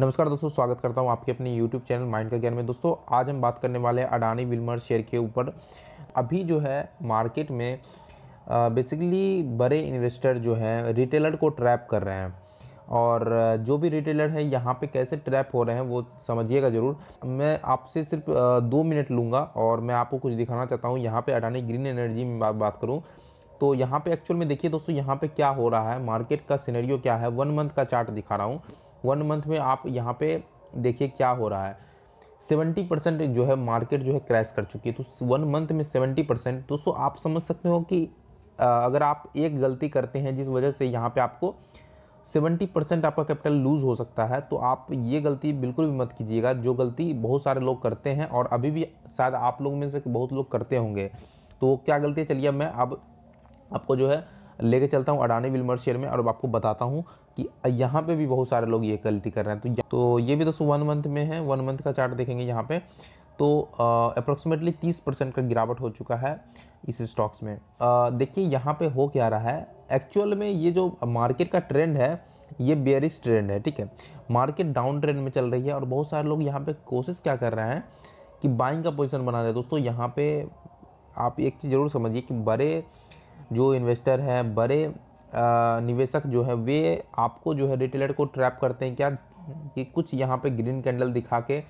नमस्कार दोस्तों स्वागत करता हूं आपके अपने YouTube चैनल माइंड का ज्ञान में दोस्तों आज हम बात करने वाले हैं अडानी विल्मर शेयर के ऊपर अभी जो है मार्केट में बेसिकली बड़े इन्वेस्टर जो हैं रिटेलर को ट्रैप कर रहे हैं और जो भी रिटेलर हैं यहाँ पे कैसे ट्रैप हो रहे हैं वो समझिएगा ज़रूर मैं आपसे सिर्फ दो मिनट लूँगा और मैं आपको कुछ दिखाना चाहता हूँ यहाँ पर अडानी ग्रीन एनर्जी में बात करूँ तो यहाँ पे एक्चुअल में देखिए दोस्तों यहाँ पे क्या हो रहा है मार्केट का सिनेरियो क्या है वन मंथ का चार्ट दिखा रहा हूँ वन मंथ में आप यहाँ पे देखिए क्या हो रहा है सेवेंटी परसेंट जो है मार्केट जो है क्रैश कर चुकी है तो वन मंथ में सेवेंटी परसेंट दोस्तों आप समझ सकते हो कि अगर आप एक गलती करते हैं जिस वजह से यहाँ पे आपको सेवेंटी परसेंट आपका कैपिटल लूज़ हो सकता है तो आप ये गलती बिल्कुल भी मत कीजिएगा जो गलती बहुत सारे लोग करते हैं और अभी भी शायद आप लोग में से बहुत लोग करते होंगे तो क्या गलती है चलिए मैं अब आपको जो है लेके चलता हूँ अडानी विलमर शेयर में और आपको बताता हूँ कि यहाँ पे भी बहुत सारे लोग ये गलती कर रहे हैं तो तो ये भी दोस्तों वन मंथ में है वन मंथ का चार्ट देखेंगे यहाँ पे तो अप्रोक्सीमेटली तीस परसेंट का गिरावट हो चुका है इस स्टॉक्स में देखिए यहाँ पे हो क्या रहा है एक्चुअल में ये जो मार्केट का ट्रेंड है ये बेरिस ट्रेंड है ठीक है मार्केट डाउन ट्रेंड में चल रही है और बहुत सारे लोग यहाँ पर कोशिश क्या कर रहे हैं कि बाइंग का पोजिशन बना रहे दोस्तों यहाँ पर आप एक चीज़ ज़रूर समझिए कि बड़े जो इन्वेस्टर हैं बड़े निवेशक जो है वे आपको जो है रिटेलर को ट्रैप करते हैं क्या कि कुछ यहाँ पे ग्रीन कैंडल दिखा के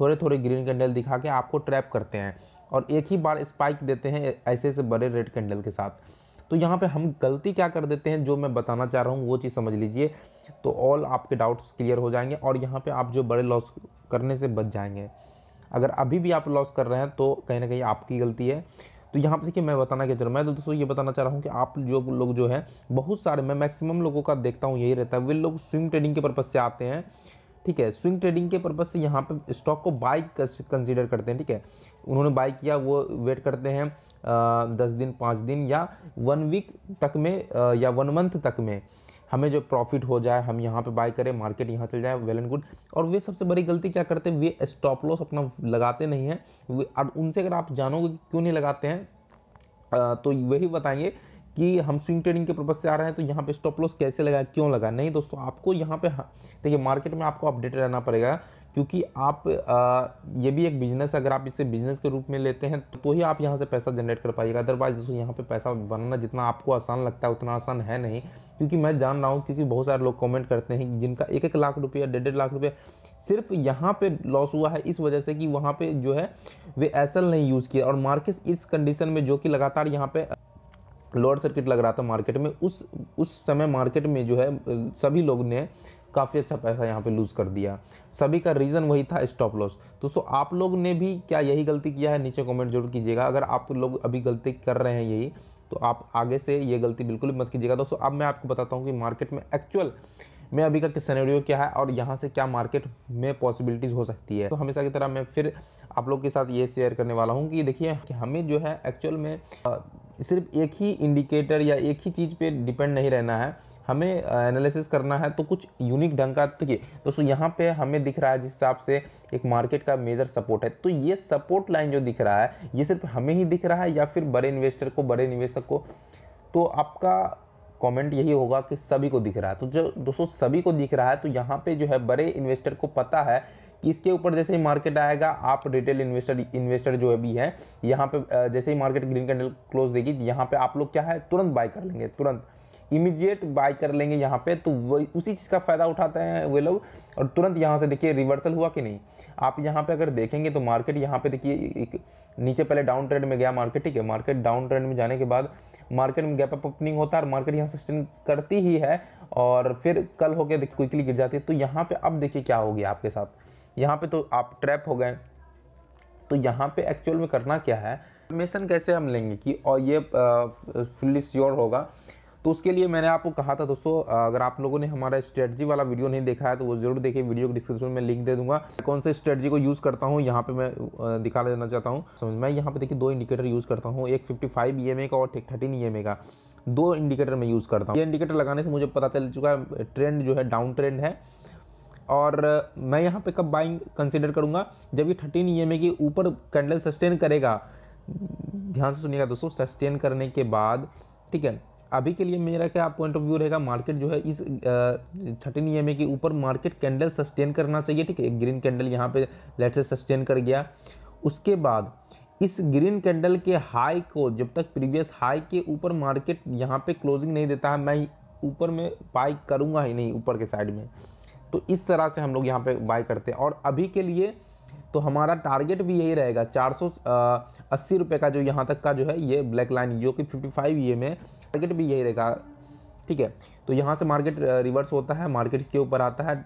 थोड़े थोड़े ग्रीन कैंडल दिखा के आपको ट्रैप करते हैं और एक ही बार स्पाइक देते हैं ऐसे ऐसे बड़े रेड कैंडल के साथ तो यहाँ पे हम गलती क्या कर देते हैं जो मैं बताना चाह रहा हूँ वो चीज़ समझ लीजिए तो ऑल आपके डाउट्स क्लियर हो जाएंगे और यहाँ पे आप जो बड़े लॉस करने से बच जाएंगे अगर अभी भी आप लॉस कर रहे हैं तो कहीं ना कहीं आपकी गलती है तो यहाँ पर देखिए मैं बताना क्या चाह रहा हूँ मैं तो दोस्तों ये बताना चाह रहा हूँ कि आप जो लोग जो है बहुत सारे मैं मैक्सिमम लोगों का देखता हूँ यही रहता है वे लोग स्विंग ट्रेडिंग के पर्पज़ से आते हैं ठीक है स्विंग ट्रेडिंग के पर्पज़ से यहाँ पर स्टॉक को बाई कंसिडर करते हैं ठीक है उन्होंने बाई किया वो वेट करते हैं दस दिन पाँच दिन या वन वीक तक में या वन मंथ तक में हमें जो प्रॉफिट हो जाए हम यहाँ पे बाय करें मार्केट यहाँ चल जाए वेल एंड गुड और वे सबसे बड़ी गलती क्या करते हैं वे स्टॉप लॉस अपना लगाते नहीं हैं और उनसे अगर आप जानोगे क्यों नहीं लगाते हैं तो वही बताएंगे कि हम स्विंग ट्रेडिंग के पर्पज से आ रहे हैं तो यहाँ पे स्टॉप लॉस कैसे लगाए क्यों लगाए नहीं दोस्तों आपको यहाँ पे देखिए मार्केट में आपको अपडेट रहना पड़ेगा क्योंकि आप आ, ये भी एक बिजनेस अगर आप इसे बिजनेस के रूप में लेते हैं तो ही आप यहाँ से पैसा जनरेट कर पाइएगा अदरवाइज दोस्तों यहाँ पे पैसा बनाना जितना आपको आसान लगता है उतना आसान है नहीं क्योंकि मैं जान रहा हूँ क्योंकि बहुत सारे लोग कमेंट करते हैं जिनका एक एक लाख रुपया डेढ़ डेढ़ लाख रुपया सिर्फ यहाँ पे लॉस हुआ है इस वजह से कि वहाँ पे जो है वे एस नहीं यूज़ किया और मार्केट इस कंडीशन में जो कि लगातार यहाँ पे लोअर सर्किट लग रहा था मार्केट में उस उस समय मार्केट में जो है सभी लोग ने काफ़ी अच्छा पैसा यहाँ पे लूज़ कर दिया सभी का रीज़न वही था स्टॉप लॉस दोस्तों आप लोग ने भी क्या यही गलती किया है नीचे कमेंट जरूर कीजिएगा अगर आप लोग अभी गलती कर रहे हैं यही तो आप आगे से ये गलती बिल्कुल मत कीजिएगा दोस्तों अब मैं आपको बताता हूँ कि मार्केट में एक्चुअल में अभी का सैनरियो क्या है और यहाँ से क्या मार्केट में पॉसिबिलिटीज़ हो सकती है तो हमेशा की तरह मैं फिर आप लोग के साथ ये शेयर करने वाला हूँ कि देखिए कि हमें जो है एक्चुअल में सिर्फ एक ही इंडिकेटर या एक ही चीज़ पे डिपेंड नहीं रहना है हमें एनालिसिस करना है तो कुछ यूनिक ढंग का तो ये दोस्तों यहाँ पे हमें दिख रहा है जिस हिसाब से एक मार्केट का मेजर सपोर्ट है तो ये सपोर्ट लाइन जो दिख रहा है ये सिर्फ हमें ही दिख रहा है या फिर बड़े इन्वेस्टर को बड़े निवेशक को तो आपका कमेंट यही होगा कि सभी को दिख रहा है तो जो दोस्तों सभी को दिख रहा है तो यहाँ पे जो है बड़े इन्वेस्टर को पता है कि इसके ऊपर जैसे ही मार्केट आएगा आप रिटेल इन्वेस्टर इन्वेस्टर जो भी है यहाँ पे जैसे ही मार्केट ग्रीन कैंडल क्लोज देगी यहाँ पे आप लोग क्या है तुरंत बाय कर लेंगे तुरंत इमीडिएट बाय कर लेंगे यहाँ पे तो वही उसी चीज़ का फ़ायदा उठाते हैं वे लोग और तुरंत यहाँ से देखिए रिवर्सल हुआ कि नहीं आप यहाँ पे अगर देखेंगे तो मार्केट यहाँ पे देखिए एक नीचे पहले डाउन ट्रेंड में गया मार्केट ठीक है मार्केट डाउन ट्रेंड में जाने के बाद मार्केट में गैप अप ओपनिंग होता है और मार्केट यहाँ सस्टेन करती ही है और फिर कल हो गया क्विकली गिर जाती है तो यहाँ पर अब देखिए क्या हो गया आपके साथ यहाँ पर तो आप ट्रैप हो गए तो यहाँ पर एक्चुअल में करना क्या है इन्फॉर्मेशन कैसे हम लेंगे कि और ये फुल्ली श्योर होगा तो उसके लिए मैंने आपको कहा था दोस्तों अगर आप लोगों ने हमारा स्ट्रेटजी वाला वीडियो नहीं देखा है तो वो जरूर देखिए वीडियो के डिस्क्रिप्शन में लिंक दे दूंगा कौन से स्ट्रेटजी को यूज़ करता हूँ यहाँ पे मैं दिखा देना चाहता हूँ समझ मैं यहाँ पे देखिए दो इंडिकेटर यूज़ करता हूँ एक फिफ्टी फाइव ई का और थर्टीन ई का दो इंडिकेटर मैं यूज़ करता हूँ ये इंडिकेटर लगाने से मुझे पता चल चुका है ट्रेंड जो है डाउन ट्रेंड है और मैं यहाँ पे कब बाइंग कंसिडर करूँगा जब ये थर्टीन ई के ऊपर कैंडल सस्टेन करेगा ध्यान से सुनिएगा दोस्तों सस्टेन करने के बाद ठीक है अभी के लिए मेरा क्या पॉइंट ऑफ व्यू रहेगा मार्केट जो है इस थर्टीन ई एम के ऊपर मार्केट कैंडल सस्टेन करना चाहिए ठीक है ग्रीन कैंडल यहाँ पे लेट से सस्टेन कर गया उसके बाद इस ग्रीन कैंडल के हाई को जब तक प्रीवियस हाई के ऊपर मार्केट यहाँ पे क्लोजिंग नहीं देता है मैं ऊपर में बाई करूँगा ही नहीं ऊपर के साइड में तो इस तरह से हम लोग यहाँ पर बाय करते हैं और अभी के लिए तो हमारा टारगेट भी यही रहेगा चार सौ अस्सी रुपये का जो यहाँ तक का जो है ये ब्लैक लाइन जो कि fifty five E M target भी यही रहेगा ठीक है तो यहाँ से मार्केट रिवर्स होता है मार्केट इसके ऊपर आता है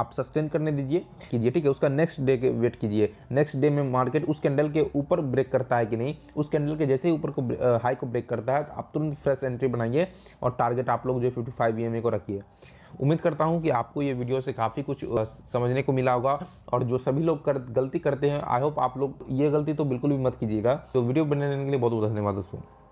आप सस्टेन करने दीजिए कीजिए ठीक है उसका नेक्स्ट डे के वेट कीजिए नेक्स्ट डे में मार्केट उस कैंडल के ऊपर ब्रेक करता है कि नहीं उस कैंडल के जैसे ही ऊपर को हाई को ब्रेक करता है तो आप तुरंत फ्रेश एंट्री बनाइए और टारगेट आप लोग जो फिफ्टी फाइव ई को रखिए उम्मीद करता हूँ कि आपको ये वीडियो से काफ़ी कुछ समझने को मिला होगा और जो सभी लोग कर गलती करते हैं आई होप आप लोग ये गलती तो बिल्कुल भी मत कीजिएगा तो वीडियो बनाने के लिए बहुत बहुत धन्यवाद दोस्तों